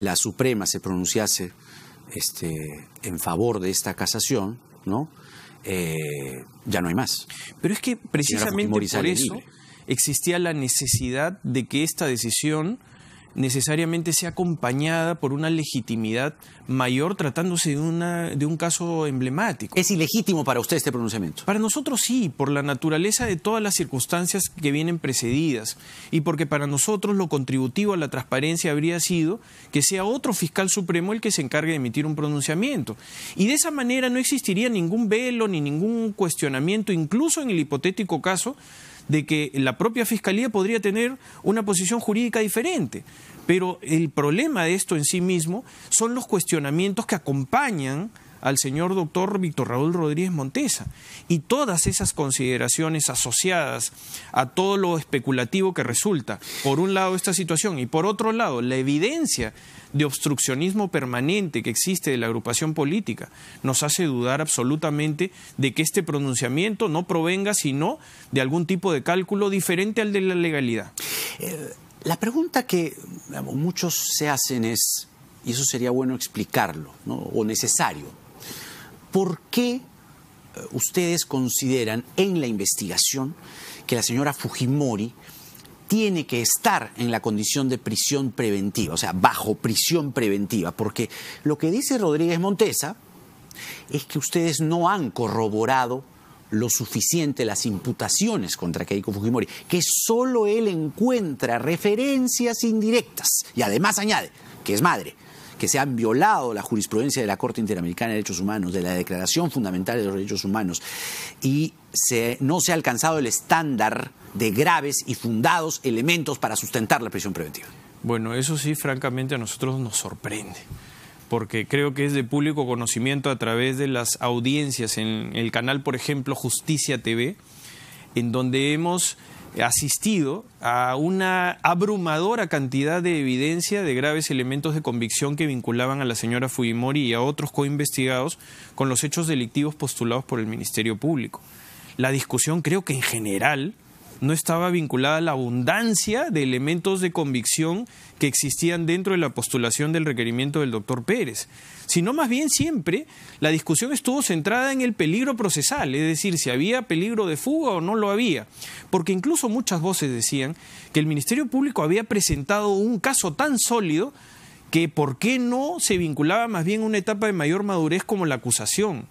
la Suprema se pronunciase este, en favor de esta casación, ¿no? Eh, ya no hay más. Pero es que precisamente por eso existía la necesidad de que esta decisión necesariamente sea acompañada por una legitimidad mayor tratándose de, una, de un caso emblemático. ¿Es ilegítimo para usted este pronunciamiento? Para nosotros sí, por la naturaleza de todas las circunstancias que vienen precedidas y porque para nosotros lo contributivo a la transparencia habría sido que sea otro fiscal supremo el que se encargue de emitir un pronunciamiento. Y de esa manera no existiría ningún velo ni ningún cuestionamiento, incluso en el hipotético caso de que la propia Fiscalía podría tener una posición jurídica diferente. Pero el problema de esto en sí mismo son los cuestionamientos que acompañan al señor doctor Víctor Raúl Rodríguez Montesa. Y todas esas consideraciones asociadas a todo lo especulativo que resulta, por un lado, esta situación y por otro lado, la evidencia de obstruccionismo permanente que existe de la agrupación política, nos hace dudar absolutamente de que este pronunciamiento no provenga sino de algún tipo de cálculo diferente al de la legalidad. Eh, la pregunta que muchos se hacen es, y eso sería bueno explicarlo, o necesario, ¿Por qué eh, ustedes consideran en la investigación que la señora Fujimori tiene que estar en la condición de prisión preventiva, o sea, bajo prisión preventiva, porque lo que dice Rodríguez Montesa es que ustedes no han corroborado lo suficiente las imputaciones contra Keiko Fujimori, que solo él encuentra referencias indirectas y además añade que es madre, que se han violado la jurisprudencia de la Corte Interamericana de Derechos Humanos, de la Declaración Fundamental de los Derechos Humanos, y no se ha alcanzado el estándar de graves y fundados elementos para sustentar la prisión preventiva. Bueno, eso sí, francamente, a nosotros nos sorprende porque creo que es de público conocimiento a través de las audiencias en el canal, por ejemplo, Justicia TV, en donde hemos eh, asistido a una abrumadora cantidad de evidencia de graves elementos de convicción que vinculaban a la señora Fujimori y a otros coinvestigados con los hechos delictivos postulados por el Ministerio Público. La discusión creo que en general no estaba vinculada a la abundancia de elementos de convicción que existían dentro de la postulación del requerimiento del doctor Pérez, sino más bien siempre la discusión estuvo centrada en el peligro procesal, es decir, si había peligro de fuga o no lo había, porque incluso muchas voces decían que el Ministerio Público había presentado un caso tan sólido que por qué no se vinculaba más bien a una etapa de mayor madurez como la acusación.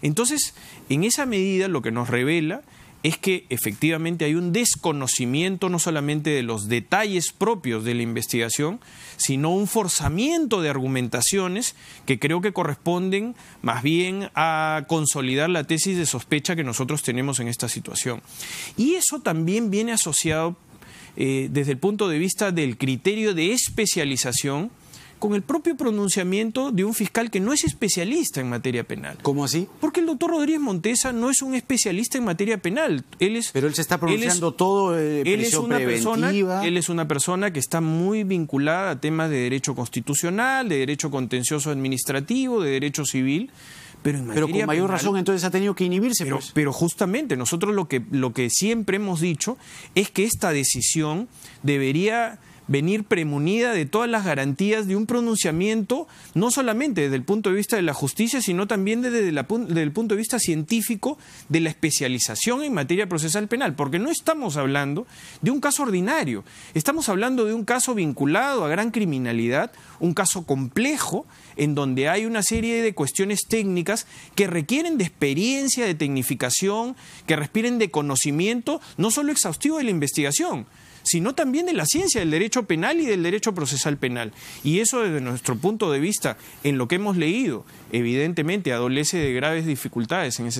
Entonces, en esa medida lo que nos revela es que efectivamente hay un desconocimiento no solamente de los detalles propios de la investigación, sino un forzamiento de argumentaciones que creo que corresponden más bien a consolidar la tesis de sospecha que nosotros tenemos en esta situación. Y eso también viene asociado eh, desde el punto de vista del criterio de especialización con el propio pronunciamiento de un fiscal que no es especialista en materia penal. ¿Cómo así? Porque el doctor Rodríguez Montesa no es un especialista en materia penal. Él es, Pero él se está pronunciando todo eh, él es una Persona, él es una persona que está muy vinculada a temas de derecho constitucional, de derecho contencioso administrativo, de derecho civil. Pero, en pero, con mayor razón entonces ha tenido que inhibirse. Pero, pues. pero, justamente nosotros lo que, lo que siempre hemos dicho es que esta decisión debería venir premunida de todas las garantías de un pronunciamiento, no solamente desde el punto de vista de la justicia, sino también desde, el punto de vista científico de la especialización en materia procesal penal, porque no estamos hablando de un caso ordinario, estamos hablando de un caso vinculado a gran criminalidad, un caso complejo, en donde hay una serie de cuestiones técnicas que requieren de experiencia, de tecnificación, que respiren de conocimiento, no solo exhaustivo de la investigación, sino también de la ciencia del derecho penal y del derecho procesal penal. Y eso desde nuestro punto de vista, en lo que hemos leído, evidentemente adolece de graves dificultades en ese